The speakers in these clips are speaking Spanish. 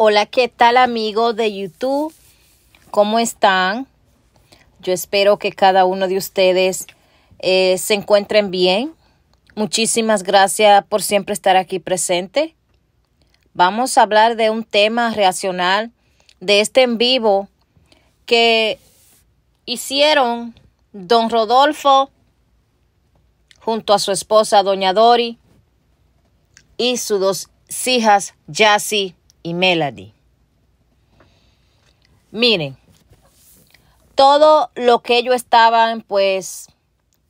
Hola, ¿qué tal amigos de YouTube? ¿Cómo están? Yo espero que cada uno de ustedes eh, se encuentren bien. Muchísimas gracias por siempre estar aquí presente. Vamos a hablar de un tema reaccional de este en vivo que hicieron don Rodolfo junto a su esposa doña Dori y sus dos hijas Jassy Melody. Miren, todo lo que ellos estaban pues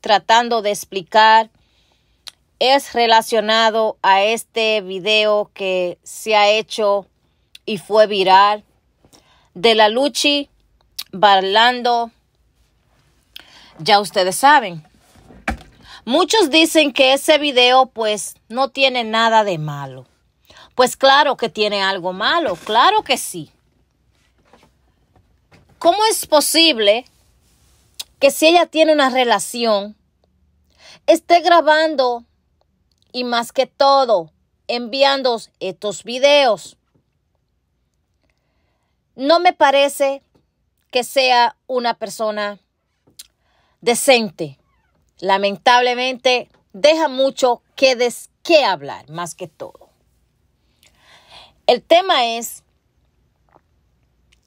tratando de explicar es relacionado a este video que se ha hecho y fue viral de la Luchi Barlando. Ya ustedes saben. Muchos dicen que ese video pues no tiene nada de malo. Pues claro que tiene algo malo, claro que sí. ¿Cómo es posible que si ella tiene una relación, esté grabando y más que todo enviando estos videos? No me parece que sea una persona decente. Lamentablemente deja mucho que, des que hablar, más que todo. El tema es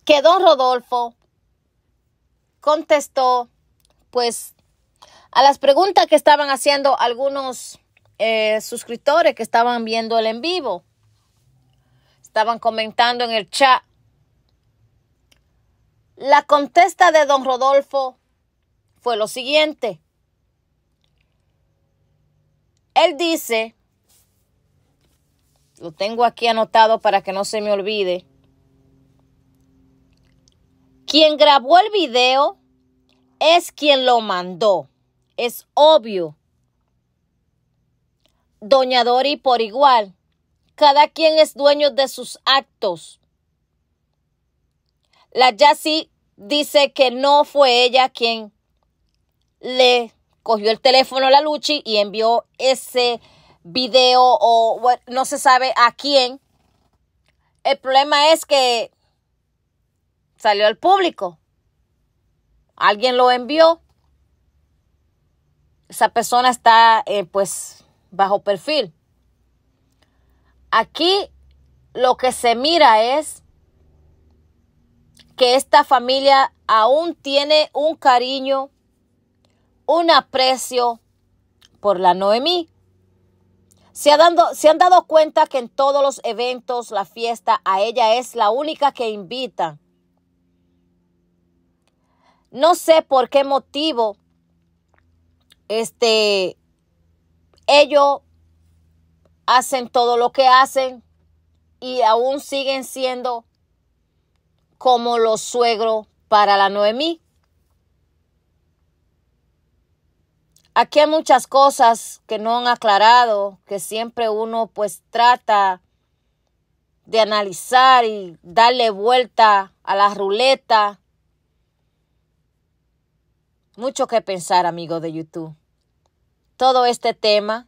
que don Rodolfo contestó pues a las preguntas que estaban haciendo algunos eh, suscriptores que estaban viendo el en vivo. Estaban comentando en el chat. La contesta de don Rodolfo fue lo siguiente. Él dice lo tengo aquí anotado para que no se me olvide. Quien grabó el video es quien lo mandó. Es obvio. Doña Dori por igual. Cada quien es dueño de sus actos. La Yassi dice que no fue ella quien le cogió el teléfono a la Luchi y envió ese video o no se sabe a quién. El problema es que salió al público. Alguien lo envió. Esa persona está eh, pues bajo perfil. Aquí lo que se mira es que esta familia aún tiene un cariño, un aprecio por la Noemí. Se, han dado cuenta que en todos los eventos, la fiesta, a ella es la única que invita. No sé por qué motivo, este, ellos hacen todo lo que hacen y aún siguen siendo como los suegros para la Noemí. Aquí hay muchas cosas que no han aclarado, que siempre uno pues trata de analizar y darle vuelta a la ruleta. Mucho que pensar, amigo de YouTube. Todo este tema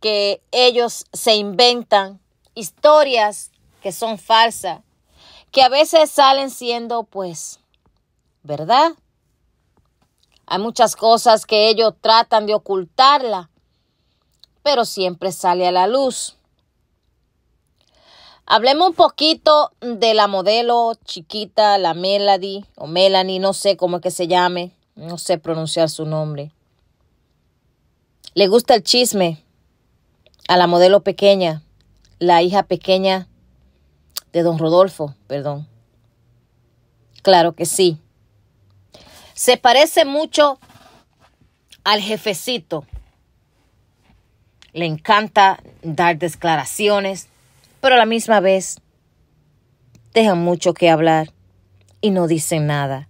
que ellos se inventan, historias que son falsas, que a veces salen siendo pues, ¿verdad? Hay muchas cosas que ellos tratan de ocultarla, pero siempre sale a la luz. Hablemos un poquito de la modelo chiquita, la Melody o Melanie, no sé cómo es que se llame, no sé pronunciar su nombre. Le gusta el chisme a la modelo pequeña, la hija pequeña de don Rodolfo, perdón. Claro que sí. Se parece mucho al jefecito. Le encanta dar declaraciones, pero a la misma vez deja mucho que hablar y no dice nada.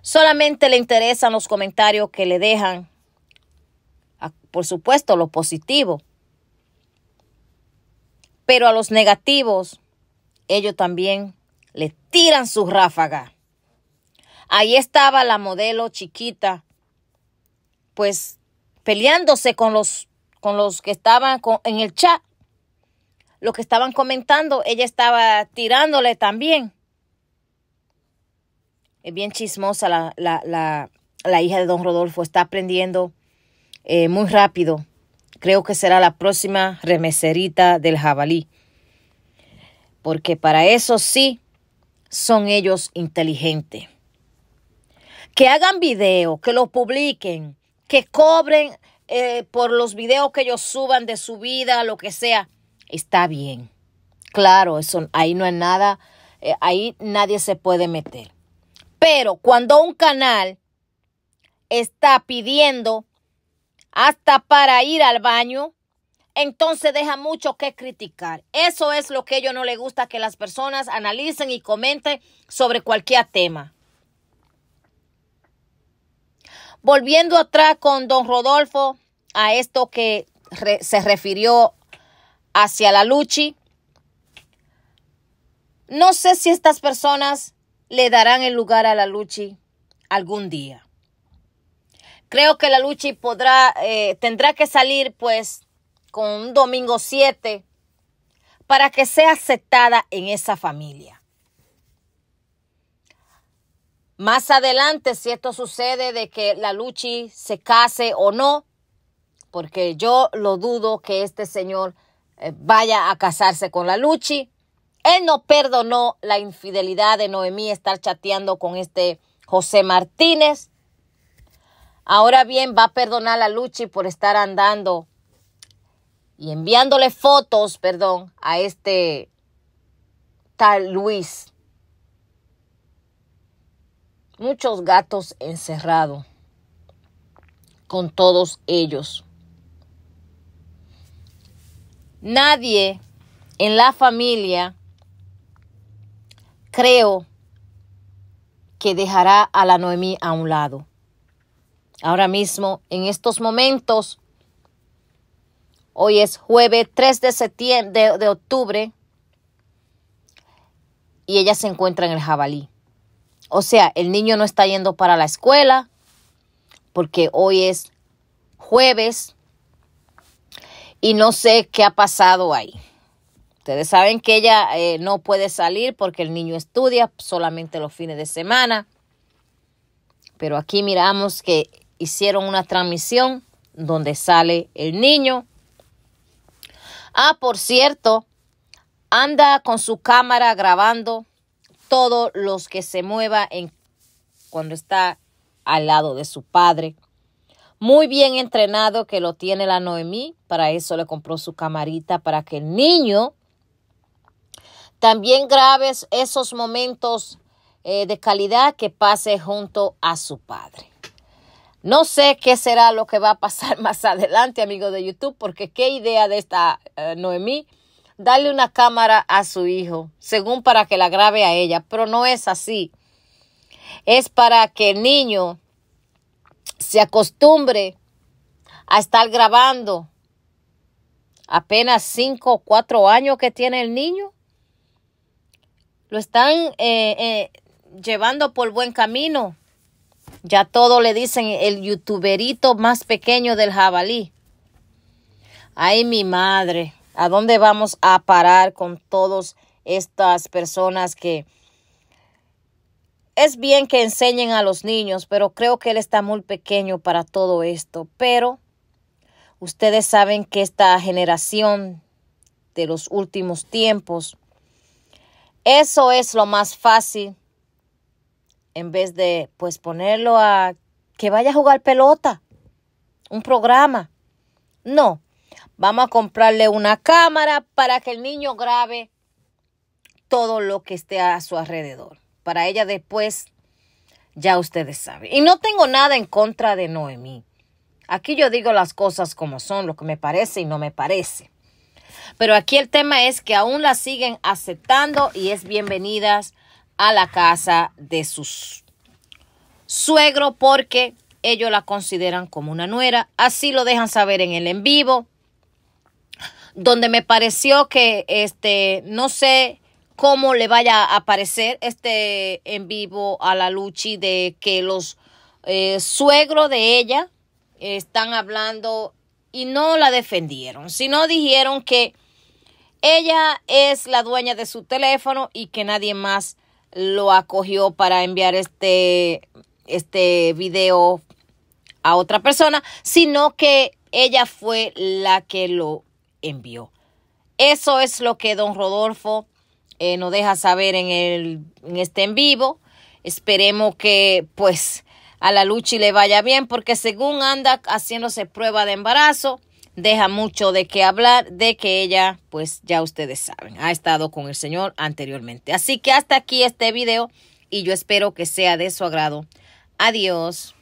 Solamente le interesan los comentarios que le dejan, por supuesto, lo positivo, pero a los negativos ellos también le tiran su ráfaga. Ahí estaba la modelo chiquita, pues peleándose con los, con los que estaban en el chat, los que estaban comentando, ella estaba tirándole también. Es bien chismosa la, hija de don Rodolfo, está aprendiendo eh, muy rápido. Creo que será la próxima remeserita del jabalí, porque para eso sí son ellos inteligentes que hagan video, que lo publiquen, que cobren eh, por los videos que ellos suban de su vida, lo que sea, está bien. Claro, eso ahí no es nada, eh, ahí nadie se puede meter. Pero cuando un canal está pidiendo hasta para ir al baño, entonces deja mucho que criticar. Eso es lo que a ellos no les gusta que las personas analicen y comenten sobre cualquier tema. Volviendo atrás con don Rodolfo a esto que se refirió hacia la Luchi, no sé si estas personas le darán el lugar a la Luchi algún día. Creo que la Luchi podrá, eh, tendrá que salir pues con un domingo 7 para que sea aceptada en esa familia. Más adelante, si esto sucede de que la Luchi se case o no, porque yo lo dudo que este señor eh, vaya a casarse con la Luchi. Él no perdonó la infidelidad de Noemí estar chateando con este José Martínez. Ahora bien, va a perdonar a la Luchi por estar andando y enviándole fotos, perdón, a este tal Luis muchos gatos encerrados con todos ellos. Nadie en la familia creo que dejará a la Noemí a un lado. Ahora mismo, en estos momentos, hoy es jueves 3 de, septiembre, de octubre, y ella se encuentra en el jabalí. O sea, el niño no está yendo para la escuela porque hoy es jueves y no sé qué ha pasado ahí. Ustedes saben que ella eh, no puede salir porque el niño estudia solamente los fines de semana. Pero aquí miramos que hicieron una transmisión donde sale el niño. Ah, por cierto, anda con su cámara grabando todos los que se mueva en, cuando está al lado de su padre. Muy bien entrenado que lo tiene la Noemí, para eso le compró su camarita para que el niño también grabe esos momentos eh, de calidad que pase junto a su padre. No sé qué será lo que va a pasar más adelante, amigo de YouTube, porque qué idea de esta eh, Noemí darle una cámara a su hijo, según para que la grabe a ella, pero no es así. Es para que el niño se acostumbre a estar grabando. Apenas cinco o cuatro años que tiene el niño. Lo están eh, eh, llevando por buen camino. Ya todo le dicen el youtuberito más pequeño del jabalí. Ay, mi madre. ¿A dónde vamos a parar con todas estas personas que es bien que enseñen a los niños, pero creo que él está muy pequeño para todo esto. Pero ustedes saben que esta generación de los últimos tiempos, eso es lo más fácil en vez de pues ponerlo a que vaya a jugar pelota, un programa. No, Vamos a comprarle una cámara para que el niño grabe todo lo que esté a su alrededor. Para ella después, ya ustedes saben. Y no tengo nada en contra de Noemí. Aquí yo digo las cosas como son, lo que me parece y no me parece. Pero aquí el tema es que aún la siguen aceptando y es bienvenidas a la casa de sus suegro porque ellos la consideran como una nuera. Así lo dejan saber en el en vivo donde me pareció que este no sé cómo le vaya a aparecer este en vivo a la Luchi de que los eh, suegro suegros de ella están hablando y no la defendieron, sino dijeron que ella es la dueña de su teléfono y que nadie más lo acogió para enviar este este video a otra persona, sino que ella fue la que lo envió. Eso es lo que don Rodolfo eh, nos deja saber en, el, en este en vivo. Esperemos que pues a la Luchi le vaya bien porque según anda haciéndose prueba de embarazo, deja mucho de qué hablar, de que ella, pues ya ustedes saben, ha estado con el Señor anteriormente. Así que hasta aquí este video y yo espero que sea de su agrado. Adiós.